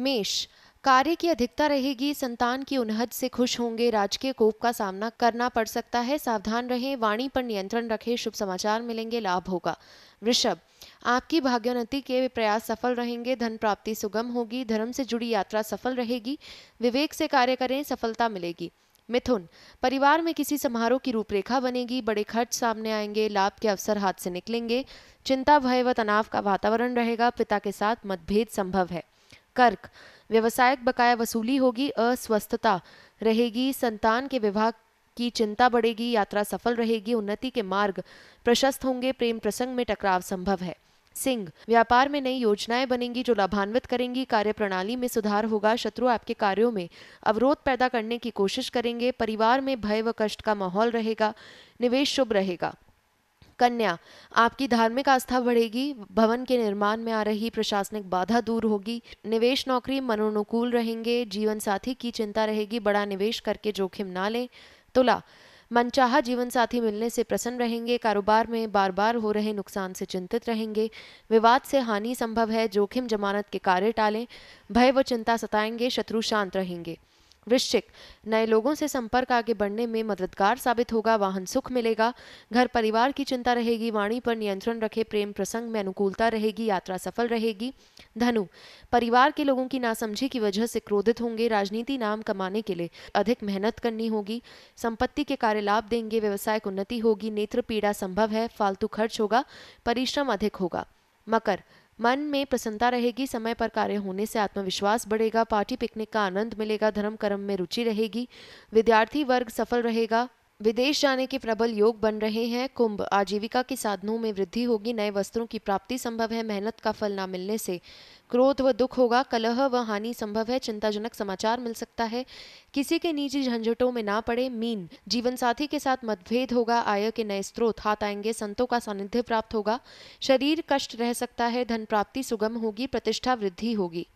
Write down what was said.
मेष कार्य की अधिकता रहेगी संतान की उन्हद से खुश होंगे राजकीय कोप का सामना करना पड़ सकता है सावधान रहें वाणी पर नियंत्रण रखें शुभ समाचार मिलेंगे लाभ होगा वृषभ आपकी भाग्योन्नति के प्रयास सफल रहेंगे धन प्राप्ति सुगम होगी धर्म से जुड़ी यात्रा सफल रहेगी विवेक से कार्य करें सफलता मिलेगी मिथुन परिवार में किसी समारोह की रूपरेखा बनेगी बड़े खर्च सामने आएंगे लाभ के अवसर हाथ से निकलेंगे चिंता भय व तनाव का वातावरण रहेगा पिता के साथ मतभेद संभव है कर्क व्यवसायिक बकाया वसूली होगी अस्वस्थता रहेगी संतान के विवाह की चिंता बढ़ेगी यात्रा सफल रहेगी उन्नति के मार्ग प्रशस्त होंगे प्रेम प्रसंग में टकराव संभव है सिंह व्यापार में नई योजनाएं बनेंगी जो लाभान्वित करेंगी कार्य प्रणाली में सुधार होगा शत्रु आपके कार्यों में अवरोध पैदा करने की कोशिश करेंगे परिवार में भय व कष्ट का माहौल रहेगा निवेश शुभ रहेगा कन्या आपकी धार्मिक आस्था बढ़ेगी भवन के निर्माण में आ रही प्रशासनिक बाधा दूर होगी निवेश नौकरी मनोनुकूल रहेंगे जीवन साथी की चिंता रहेगी बड़ा निवेश करके जोखिम ना लें तुला मनचाहा जीवन साथी मिलने से प्रसन्न रहेंगे कारोबार में बार बार हो रहे नुकसान से चिंतित रहेंगे विवाद से हानि संभव है जोखिम जमानत के कार्य टालें भय व चिंता सताएंगे शत्रु शांत रहेंगे वृश्चिक नए लोगों से संपर्क आगे बढ़ने में मददगार साबित होगा वाहन सुख मिलेगा घर परिवार की चिंता रहेगी वाणी पर नियंत्रण रखे प्रेम प्रसंग में अनुकूलता रहेगी यात्रा सफल रहेगी धनु परिवार के लोगों की नासमझी की वजह से क्रोधित होंगे राजनीति नाम कमाने के लिए अधिक मेहनत करनी होगी संपत्ति के कार्य लाभ देंगे व्यवसाय उन्नति होगी नेत्र पीड़ा संभव है फालतू खर्च होगा परिश्रम अधिक होगा मकर मन में प्रसन्नता रहेगी समय पर कार्य होने से आत्मविश्वास बढ़ेगा पार्टी पिकनिक का आनंद मिलेगा धर्म कर्म में रुचि रहेगी विद्यार्थी वर्ग सफल रहेगा विदेश जाने के प्रबल योग बन रहे हैं कुंभ आजीविका के साधनों में वृद्धि होगी नए वस्त्रों की प्राप्ति संभव है मेहनत का फल ना मिलने से क्रोध व दुख होगा कलह व हानि संभव है चिंताजनक समाचार मिल सकता है किसी के निजी झंझटों में ना पड़े मीन जीवन साथी के साथ मतभेद होगा आय के नए स्रोत हाथ आएंगे संतों का सानिध्य प्राप्त होगा शरीर कष्ट रह सकता है धन प्राप्ति सुगम होगी प्रतिष्ठा वृद्धि होगी